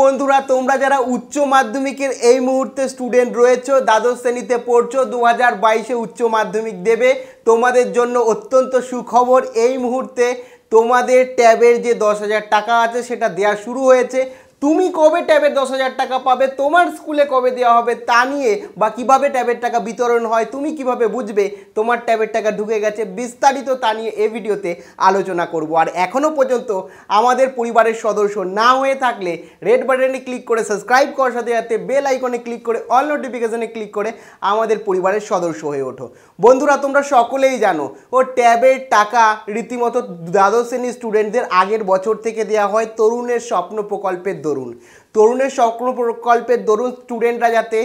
বন্ধুরা তোমরা যারা উচ্চ মাধ্যমিকের এই মুহূর্তে স্টুডেন্ট রয়েছে দ্বাদশ শ্রেণীতে পড়ছো দু হাজার বাইশে উচ্চ মাধ্যমিক দেবে তোমাদের জন্য অত্যন্ত সুখবর এই মুহূর্তে তোমাদের ট্যাবের যে দশ হাজার টাকা আছে সেটা দেওয়া শুরু হয়েছে তুমি কবে ট্যাবের দশ হাজার টাকা পাবে তোমার স্কুলে কবে দেওয়া হবে তা নিয়ে বা কিভাবে ট্যাবের টাকা বিতরণ হয় তুমি কিভাবে বুঝবে তোমার ট্যাবের টাকা ঢুকে গেছে বিস্তারিত তা নিয়ে এ ভিডিওতে আলোচনা করব আর এখনও পর্যন্ত আমাদের পরিবারের সদস্য না হয়ে থাকলে রেড বাটনে ক্লিক করে সাবস্ক্রাইব করার সাথে সাথে বেল আইকনে ক্লিক করে অল নোটিফিকেশনে ক্লিক করে আমাদের পরিবারের সদস্য হয়ে ওঠো বন্ধুরা তোমরা সকলেই জানো ও ট্যাবের টাকা রীতিমতো দ্বাদশ শ্রেণীর স্টুডেন্টদের আগের বছর থেকে দেওয়া হয় তরুণের স্বপ্ন প্রকল্পের তরুণ তরুণের সকল প্রকল্পের দরুন স্টুডেন্টরা যাতে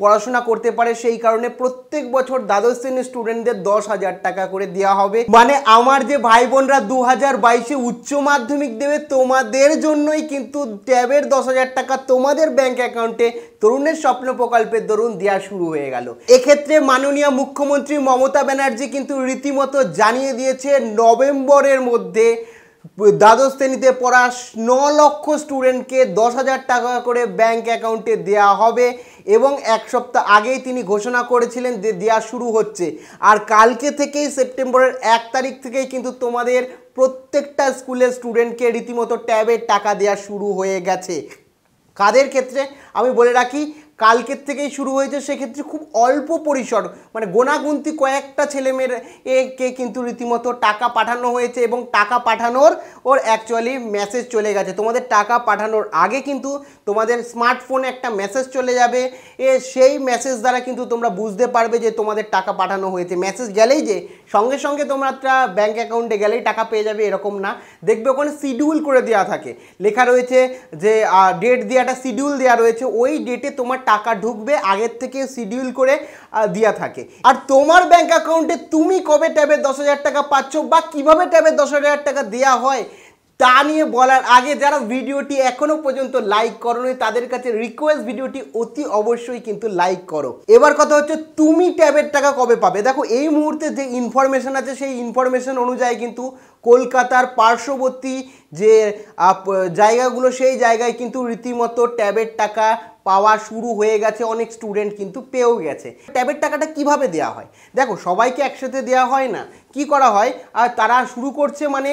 পড়াশোনা করতে পারে সেই কারণে প্রত্যেক বছর দ্বাদশ শ্রেণীর স্টুডেন্টদের দশ হাজার টাকা করে দেওয়া হবে মানে আমার যে ভাই বোনরা দু হাজার বাইশে উচ্চ মাধ্যমিক দেবে তোমাদের জন্যই কিন্তু ট্যাবের দশ হাজার টাকা তোমাদের ব্যাংক অ্যাকাউন্টে তরুণের স্বপ্ন প্রকল্পের দরুন দেওয়া শুরু হয়ে গেল এক্ষেত্রে মাননীয় মুখ্যমন্ত্রী মমতা ব্যানার্জি কিন্তু রীতিমতো জানিয়ে দিয়েছে নভেম্বরের মধ্যে দ্বাদশ শ্রেণীতে পড়া ন লক্ষ স্টুডেন্টকে দশ হাজার টাকা করে ব্যাংক অ্যাকাউন্টে দেয়া হবে এবং এক সপ্তাহ আগেই তিনি ঘোষণা করেছিলেন যে দেওয়া শুরু হচ্ছে আর কালকে থেকেই সেপ্টেম্বরের এক তারিখ থেকেই কিন্তু তোমাদের প্রত্যেকটা স্কুলের স্টুডেন্টকে রীতিমতো ট্যাবের টাকা দেওয়া শুরু হয়ে গেছে কাদের ক্ষেত্রে আমি বলে রাখি কালকের থেকেই শুরু হয়েছে সেক্ষেত্রে খুব অল্প পরিসর মানে গোনাগুন্তি কয়েকটা ছেলেমেয়ের একে কিন্তু রীতিমতো টাকা পাঠানো হয়েছে এবং টাকা পাঠানোর ওর অ্যাকচুয়ালি মেসেজ চলে গেছে তোমাদের টাকা পাঠানোর আগে কিন্তু তোমাদের স্মার্টফোনে একটা মেসেজ চলে যাবে এ সেই মেসেজ দ্বারা কিন্তু তোমরা বুঝতে পারবে যে তোমাদের টাকা পাঠানো হয়েছে মেসেজ গেলেই যে সঙ্গে সঙ্গে তোমরা একটা ব্যাঙ্ক অ্যাকাউন্টে গেলেই টাকা পেয়ে যাবে এরকম না দেখবে ওখানে শিডিউল করে দেওয়া থাকে লেখা রয়েছে যে ডেট দেওয়াটা শিডিউল দেওয়া রয়েছে ওই ডেটে তোমার টাকা ঢুকবে আগের থেকে শিডিউল করে দেওয়া থাকে আর তোমার ব্যাঙ্ক অ্যাকাউন্টে তুমি কবে ট্যাবে দশ হাজার টাকা পাচ্ছ বা কিভাবে ট্যাবে দশ হাজার টাকা দেওয়া হয় তা নিয়ে বলার আগে যারা ভিডিওটি এখনও পর্যন্ত লাইক করোনি তাদের কাছে রিকোয়েস্ট ভিডিওটি অতি অবশ্যই কিন্তু লাইক করো এবার কথা হচ্ছে তুমি ট্যাবের টাকা কবে পাবে দেখো এই মুহূর্তে যে ইনফরমেশন আছে সেই ইনফরমেশন অনুযায়ী কিন্তু কলকাতার পার্শ্ববর্তী যে জায়গাগুলো সেই জায়গায় কিন্তু রীতিমতো ট্যাবের টাকা পাওয়া শুরু হয়ে গেছে অনেক স্টুডেন্ট কিন্তু পেয়েও গেছে ট্যাবের টাকাটা কিভাবে দেওয়া হয় দেখো সবাইকে একসাথে দেওয়া হয় না কি করা হয় তারা শুরু করছে মানে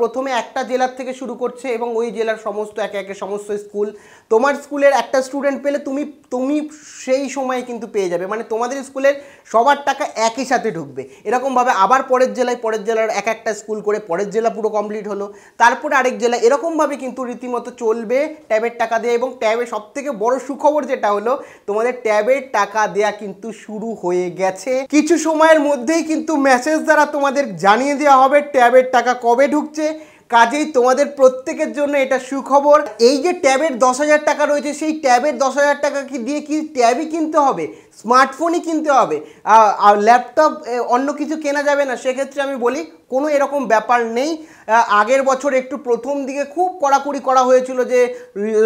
প্রথমে একটা জেলার থেকে শুরু করছে এবং ওই জেলার সমস্ত একে একে সমস্ত স্কুল তোমার স্কুলের একটা স্টুডেন্ট পেলে তুমি তুমি সেই সময়ে কিন্তু পেয়ে যাবে মানে তোমাদের স্কুলের সবার টাকা একই সাথে ঢুকবে এরকমভাবে আবার পরের জেলায় পরের জেলার এক একটা স্কুল করে পরের জেলা পুরো কমপ্লিট হলো তারপরে আরেক জেলা এরকমভাবে কিন্তু রীতিমতো চলবে ট্যাবের টাকা দেয়া এবং ট্যাবে সবথেকে বড় সুখবর যেটা হলো তোমাদের ট্যাবের টাকা দেয়া কিন্তু শুরু হয়ে গেছে কিছু সময়ের মধ্যেই কিন্তু মেসেজ দ্বারা তোমাদের জানিয়ে দেওয়া হবে ট্যাবের টাকা কবে ঢুকছে কাজেই তোমাদের প্রত্যেকের জন্য এটা সুখবর এই যে ট্যাবের দশ হাজার টাকা রয়েছে সেই ট্যাবের দশ হাজার টাকা কি দিয়ে কি ট্যাবই কিনতে হবে স্মার্টফোনই কিনতে হবে আর ল্যাপটপ অন্য কিছু কেনা যাবে না সেক্ষেত্রে আমি বলি কোনো এরকম ব্যাপার নেই আগের বছর একটু প্রথম দিকে খুব কড়াকড়ি করা হয়েছিল যে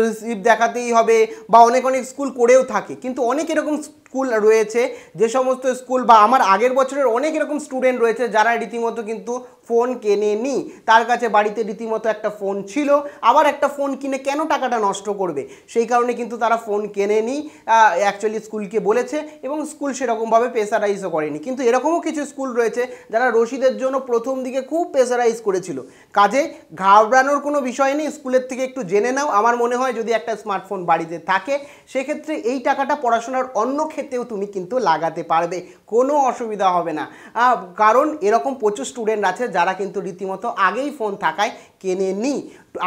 রিসিপ দেখাতেই হবে বা অনেক অনেক স্কুল করেও থাকে কিন্তু অনেক এরকম স্কুল রয়েছে যে সমস্ত স্কুল বা আমার আগের বছরের অনেক এরকম স্টুডেন্ট রয়েছে যারা রীতিমতো কিন্তু ফোন কেনেনি তার কাছে বাড়িতে রীতিমতো একটা ফোন ছিল আবার একটা ফোন কিনে কেন টাকাটা নষ্ট করবে সেই কারণে কিন্তু তারা ফোন কেনেনি অ্যাকচুয়ালি স্কুলকে বলেছে এবং স্কুল সেরকমভাবে প্রেসারাইজও করেনি কিন্তু এরকমও কিছু স্কুল রয়েছে যারা রশিদের জন্য প্রথম দিকে খুব প্রেসারাইজ করেছিল কাজে ঘাবড়ানোর কোনো বিষয় নেই স্কুলের থেকে একটু জেনে নাও আমার মনে হয় যদি একটা স্মার্টফোন বাড়িতে থাকে সেক্ষেত্রে এই টাকাটা পড়াশোনার অন্য ক্ষেত্রে ক্ষেত্রেও তুমি কিন্তু লাগাতে পারবে কোনো অসুবিধা হবে না কারণ এরকম প্রচুর স্টুডেন্ট আছে যারা কিন্তু রীতিমতো আগেই ফোন থাকায় কেনে নি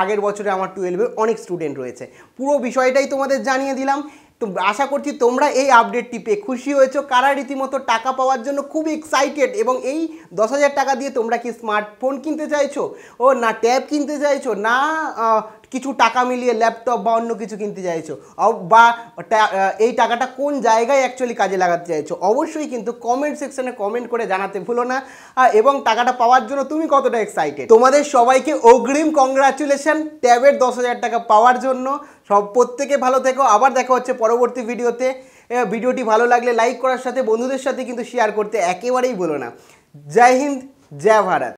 আগের বছরে আমার টুয়েলভে অনেক স্টুডেন্ট রয়েছে পুরো বিষয়টাই তোমাদের জানিয়ে দিলাম তো আশা করছি তোমরা এই আপডেটটি পেয়ে খুশি হয়েছো কারা রীতিমতো টাকা পাওয়ার জন্য খুব এক্সাইটেড এবং এই দশ হাজার টাকা দিয়ে তোমরা কি স্মার্টফোন কিনতে চাইছো ও না ট্যাব কিনতে চাইছো না কিছু টাকা মিলিয়ে ল্যাপটপ বা অন্য কিছু কিনতে চাইছো বা এই টাকাটা কোন জায়গায় অ্যাকচুয়ালি কাজে লাগাতে চাইছো অবশ্যই কিন্তু কমেন্ট সেকশনে কমেন্ট করে জানাতে ভুলো না এবং টাকাটা পাওয়ার জন্য তুমি কতটা এক্সাইটেড তোমাদের সবাইকে অগ্রিম কংগ্রাচুলেশন ট্যাবের দশ হাজার টাকা পাওয়ার জন্য সব প্রত্যেকে ভালো থেকো আবার দেখা হচ্ছে পরবর্তী ভিডিওতে ভিডিওটি ভালো লাগলে লাইক করার সাথে বন্ধুদের সাথে কিন্তু শেয়ার করতে একেবারেই বলো না জয় হিন্দ জয় ভারত